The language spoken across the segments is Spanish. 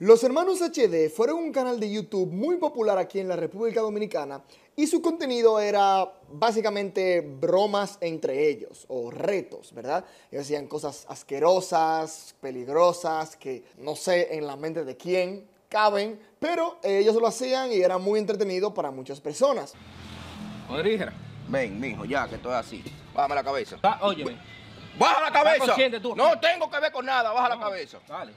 Los hermanos HD fueron un canal de YouTube muy popular aquí en la República Dominicana y su contenido era básicamente bromas entre ellos o retos, ¿verdad? Ellos hacían cosas asquerosas, peligrosas, que no sé en la mente de quién caben, pero ellos lo hacían y era muy entretenido para muchas personas. Rodríguez, Ven, mijo, ya que todo es así. Bájame la cabeza. Oye, ah, ¡Baja la cabeza! no tengo que ver con nada, baja la cabeza. Dale.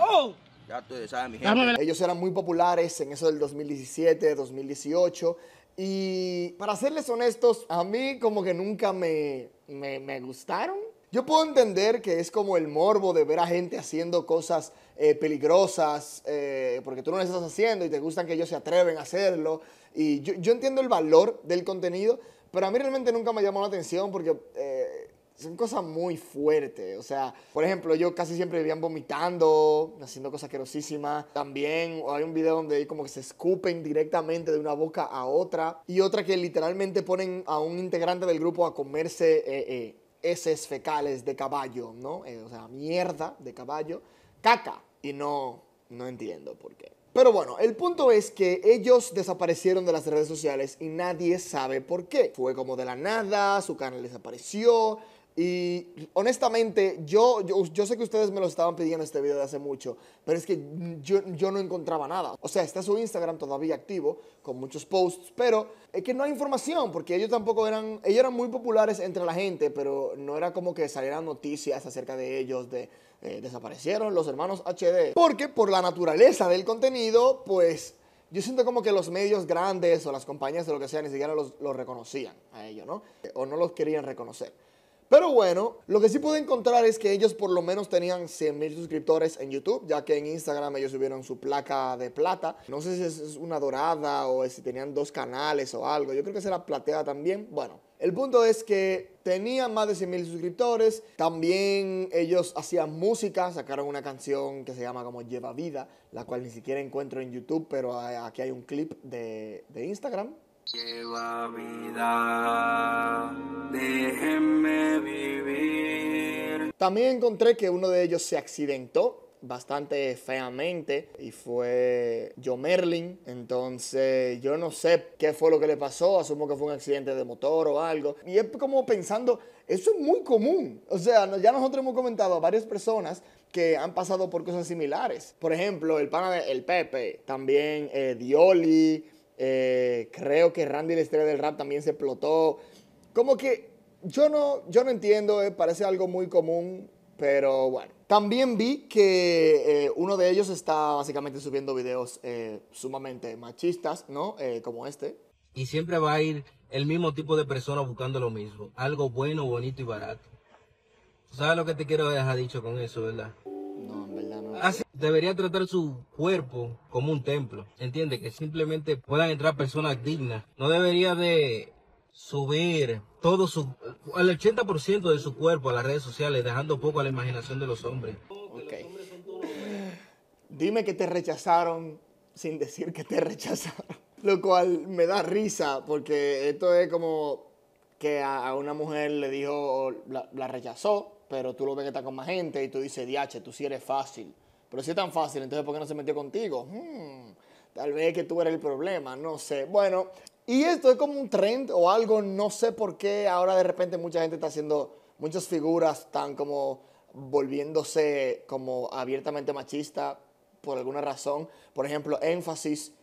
¡Oh! Ya tú mi Ellos eran muy populares en eso del 2017, 2018. Y para serles honestos, a mí como que nunca me, gustaron. Yo puedo entender que es como el morbo de ver a gente haciendo cosas eh, peligrosas, eh, porque tú no las estás haciendo y te gustan que ellos se atreven a hacerlo. Y yo, entiendo el valor del contenido, pero a mí realmente nunca me llamó la atención porque eh, son cosas muy fuertes. O sea, por ejemplo, yo casi siempre vivían vomitando, haciendo cosas querosísimas. También hay un video donde como que se escupen directamente de una boca a otra. Y otra que literalmente ponen a un integrante del grupo a comerse eh, eh heces fecales de caballo, ¿no? Eh, o sea, mierda de caballo. Caca. Y no, no entiendo por qué. Pero bueno, el punto es que ellos desaparecieron de las redes sociales y nadie sabe por qué. Fue como de la nada, su canal desapareció, y honestamente, yo, yo, sé que ustedes me lo estaban pidiendo este video de hace mucho, pero es que yo, no encontraba nada. O sea, está su Instagram todavía activo, con muchos posts, pero es que no hay información, porque ellos tampoco eran, ellos eran muy populares entre la gente, pero no era como que salieran noticias acerca de ellos, de eh, desaparecieron los hermanos HD. Porque por la naturaleza del contenido, pues yo siento como que los medios grandes o las compañías de lo que sea ni siquiera los, los reconocían a ellos, ¿no? O no los querían reconocer. Pero bueno, lo que sí pude encontrar es que ellos por lo menos tenían 100 mil suscriptores en YouTube, ya que en Instagram ellos subieron su placa de plata. No sé si es una dorada o si tenían dos canales o algo. Yo creo que será plateada también. Bueno, el punto es que tenían más de 100 mil suscriptores. También ellos hacían música, sacaron una canción que se llama como Lleva Vida, la cual ni siquiera encuentro en YouTube, pero aquí hay un clip de, de Instagram Lleva vida, déjenme vivir. También encontré que uno de ellos se accidentó bastante feamente y fue yo Merlin. Entonces, yo no sé qué fue lo que le pasó. Asumo que fue un accidente de motor o algo. Y es como pensando, eso es muy común. O sea, ya nosotros hemos comentado a varias personas que han pasado por cosas similares. Por ejemplo, el pana de El Pepe, también eh, Dioli eh, creo que Randy la estrella del rap también se explotó. Como que yo no, yo no entiendo, eh, parece algo muy común, pero bueno. También vi que eh, uno de ellos está básicamente subiendo videos sumamente machistas, ¿no? como este. Y siempre va a ir el mismo tipo de personas buscando lo mismo, algo bueno, bonito y barato. ¿Sabes lo que te quiero dejar dicho con eso, verdad? debería tratar su cuerpo como un templo. Entiende que simplemente puedan entrar personas dignas. No debería de subir todo su al 80% de su cuerpo a las redes sociales, dejando poco a la imaginación de los hombres. Dime que te rechazaron sin decir que te rechazaron. Lo cual me da risa porque esto es como que a, una mujer le dijo, la rechazó pero tú lo ves que está con más gente y tú dices, diache, tú sí eres fácil. Pero si es tan fácil, entonces ¿por qué no se metió contigo? Hmm, tal vez que tú eres el problema, no sé. Bueno, y esto es como un trend o algo, no sé por qué ahora de repente mucha gente está haciendo, muchas figuras están como volviéndose como abiertamente machista por alguna razón. Por ejemplo, Énfasis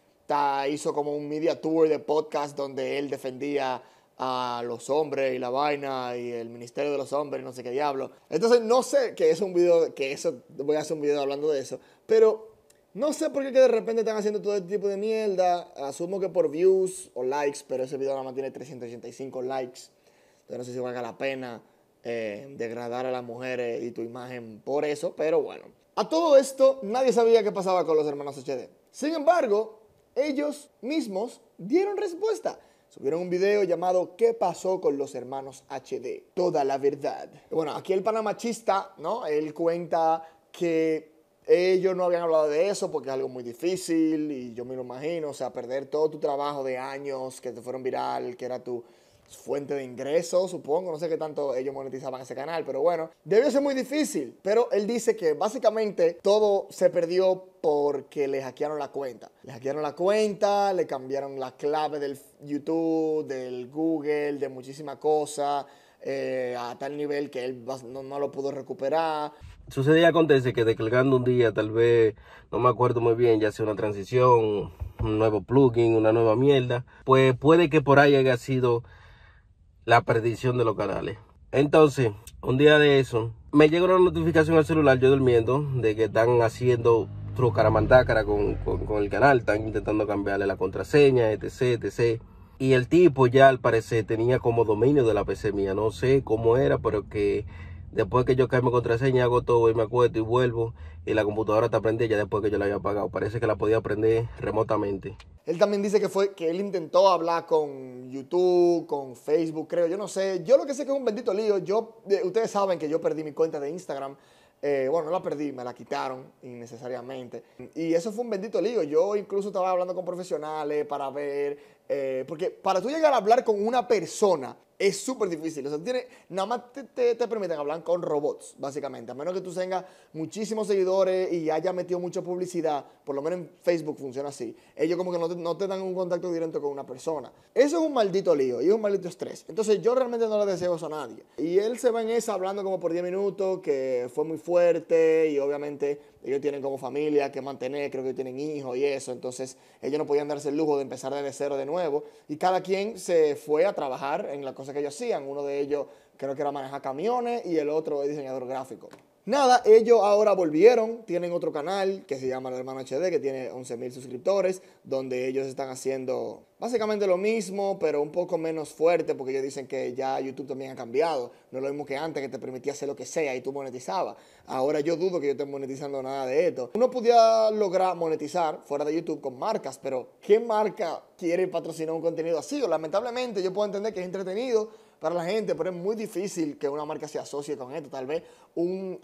hizo como un media tour de podcast donde él defendía a los hombres y la vaina y el ministerio de los hombres no sé qué diablo. Entonces no sé que es un video, que eso, voy a hacer un video hablando de eso, pero no sé por qué de repente están haciendo todo este tipo de mierda. Asumo que por views o likes, pero ese video nada más tiene 385 likes. Entonces no sé si valga la pena eh, degradar a las mujeres y tu imagen por eso, pero bueno. A todo esto nadie sabía qué pasaba con los hermanos HD. Sin embargo, ellos mismos dieron respuesta subieron un video llamado ¿Qué pasó con los hermanos HD? Toda la verdad. Bueno, aquí el panamachista, ¿no? Él cuenta que ellos no habían hablado de eso porque es algo muy difícil y yo me lo imagino, o sea, perder todo tu trabajo de años que te fueron viral, que era tu fuente de ingresos, supongo, no sé qué tanto ellos monetizaban ese canal, pero bueno, debió ser muy difícil, pero él dice que básicamente todo se perdió porque le hackearon la cuenta. Le hackearon la cuenta, le cambiaron la clave del YouTube, del Google, de muchísimas cosas, eh, a tal nivel que él no, lo pudo recuperar. Sucede y acontece que declarando un día, tal vez, no me acuerdo muy bien, ya sea una transición, un nuevo plugin, una nueva mierda, pues puede que por ahí haya sido la perdición de los canales. Entonces, un día de eso, me llegó una notificación al celular, yo durmiendo, de que están haciendo trucaramandácara con, con, con el canal, están intentando cambiarle la contraseña, etc, etc. Y el tipo ya al parecer tenía como dominio de la PC mía, no sé cómo era, pero que Después que yo mi contraseña, hago todo y me acuesto y vuelvo. Y la computadora está prendida ya después que yo la había apagado. Parece que la podía aprender remotamente. Él también dice que fue que él intentó hablar con YouTube, con Facebook, creo. Yo no sé. Yo lo que sé que es un bendito lío. Yo, eh, ustedes saben que yo perdí mi cuenta de Instagram. Eh, bueno, no la perdí, me la quitaron innecesariamente. Y eso fue un bendito lío. Yo incluso estaba hablando con profesionales para ver eh, porque para tú llegar a hablar con una persona es súper difícil. O sea, tiene, nada más te, te, permiten hablar con robots, básicamente. A menos que tú tengas muchísimos seguidores y hayas metido mucha publicidad, por lo menos en Facebook funciona así. Ellos como que no te, no te dan un contacto directo con una persona. Eso es un maldito lío y es un maldito estrés. Entonces yo realmente no le deseo eso a nadie. Y él se va en esa hablando como por 10 minutos, que fue muy fuerte y obviamente ellos tienen como familia que mantener, creo que tienen hijos y eso, entonces ellos no podían darse el lujo de empezar de cero de nuevo y cada quien se fue a trabajar en las cosas que ellos hacían, uno de ellos creo que era manejar camiones y el otro es diseñador gráfico. Nada, ellos ahora volvieron, tienen otro canal que se llama La Hermana HD, que tiene 11.000 suscriptores, donde ellos están haciendo básicamente lo mismo, pero un poco menos fuerte, porque ellos dicen que ya YouTube también ha cambiado. No lo mismo que antes, que te permitía hacer lo que sea y tú monetizabas. Ahora yo dudo que yo esté monetizando nada de esto. Uno podía lograr monetizar fuera de YouTube con marcas, pero ¿qué marca quiere patrocinar un contenido así? lamentablemente yo puedo entender que es entretenido, para la gente, pero es muy difícil que una marca se asocie con esto. Tal vez un,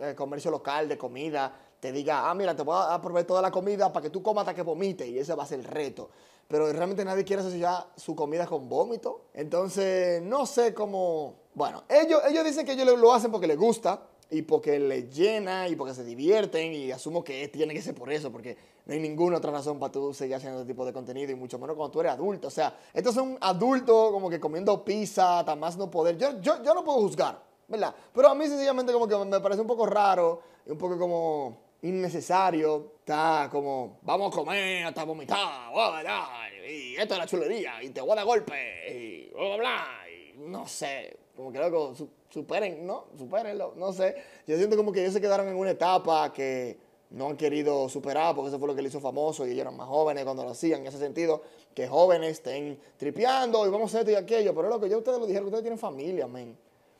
eh, comercio local de comida te diga, ah, mira, te voy a proveer toda la comida para que tú comas hasta que vomites, y ese va a ser el reto. Pero realmente nadie quiere asociar su comida con vómito. Entonces, no sé cómo... Bueno, ellos, ellos dicen que ellos lo hacen porque les gusta, y porque les llena y porque se divierten y asumo que tiene que ser por eso, porque no hay ninguna otra razón para tú seguir haciendo este tipo de contenido y mucho menos cuando tú eres adulto. O sea, esto es un adulto como que comiendo pizza, hasta más no poder. Yo, yo, yo no puedo juzgar, ¿verdad? Pero a mí sencillamente como que me parece un poco raro y un poco como innecesario. Está como, vamos a comer hasta vomitar, y esto es la chulería, y te voy a golpe, y bla, y no sé como que loco, superen, ¿no? Superenlo, no sé. Yo siento como que ellos se quedaron en una etapa que no han querido superar, porque eso fue lo que les hizo famoso y ellos eran más jóvenes cuando lo hacían, en ese sentido, que jóvenes estén tripeando y vamos a esto y aquello, pero lo que yo ustedes lo dijeron, ustedes tienen familia, men.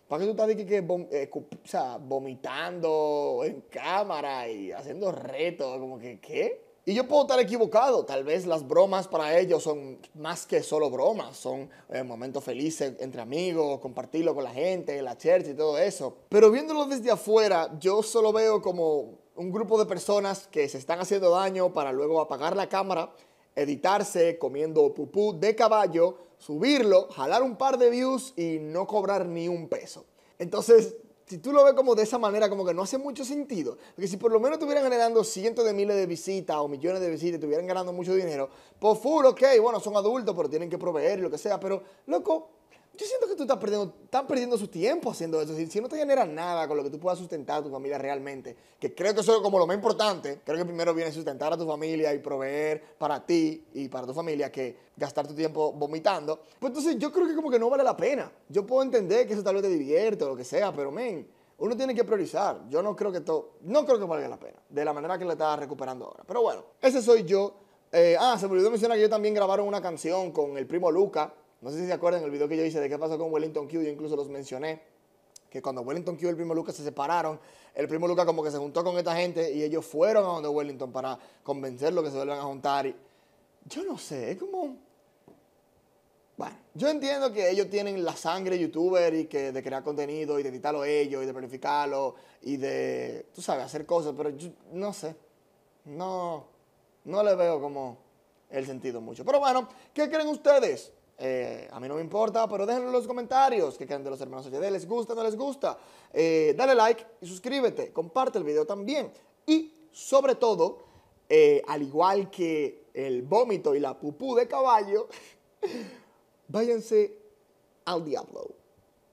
¿Para qué tú estás que, que eh, o sea, vomitando en cámara y haciendo retos? Como que, ¿qué? Y yo puedo estar equivocado, tal vez las bromas para ellos son más que solo bromas, son eh, momentos felices entre amigos, compartirlo con la gente, la church y todo eso. Pero viéndolo desde afuera, yo solo veo como un grupo de personas que se están haciendo daño para luego apagar la cámara, editarse comiendo pupú de caballo, subirlo, jalar un par de views y no cobrar ni un peso. Entonces si tú lo ves como de esa manera, como que no hace mucho sentido. Porque si por lo menos estuvieran generando cientos de miles de visitas o millones de visitas, estuvieran ganando mucho dinero, pues full, ok, bueno, son adultos, pero tienen que proveer y lo que sea. Pero, loco, yo siento perdiendo, están perdiendo su tiempo haciendo eso. Si, si, no te genera nada con lo que tú puedas sustentar a tu familia realmente, que creo que eso es como lo más importante, creo que primero viene sustentar a tu familia y proveer para ti y para tu familia que gastar tu tiempo vomitando. Pues entonces yo creo que como que no vale la pena. Yo puedo entender que eso tal vez te divierte o lo que sea, pero men, uno tiene que priorizar. Yo no creo que todo, no creo que valga la pena, de la manera que lo estás recuperando ahora. Pero bueno, ese soy yo. Eh, ah, se me olvidó mencionar que yo también grabaron una canción con el primo Luca, no sé si se acuerdan el video que yo hice de qué pasó con Wellington Q, yo incluso los mencioné, que cuando Wellington Q y el primo Lucas se separaron, el primo Lucas como que se juntó con esta gente y ellos fueron a donde Wellington para convencerlo que se vuelvan a juntar. Y yo no sé, es como... Bueno, yo entiendo que ellos tienen la sangre youtuber y que de crear contenido y de editarlo ellos y de verificarlo y de, tú sabes, hacer cosas, pero yo no sé. No, no le veo como el sentido mucho. Pero bueno, ¿qué creen ustedes? Eh, a mí no me importa, pero déjenlo en los comentarios que creen de los hermanos HD. ¿Les gusta no les gusta? Eh, dale like y suscríbete. Comparte el video también. Y sobre todo, eh, al igual que el vómito y la pupú de caballo, váyanse al diablo.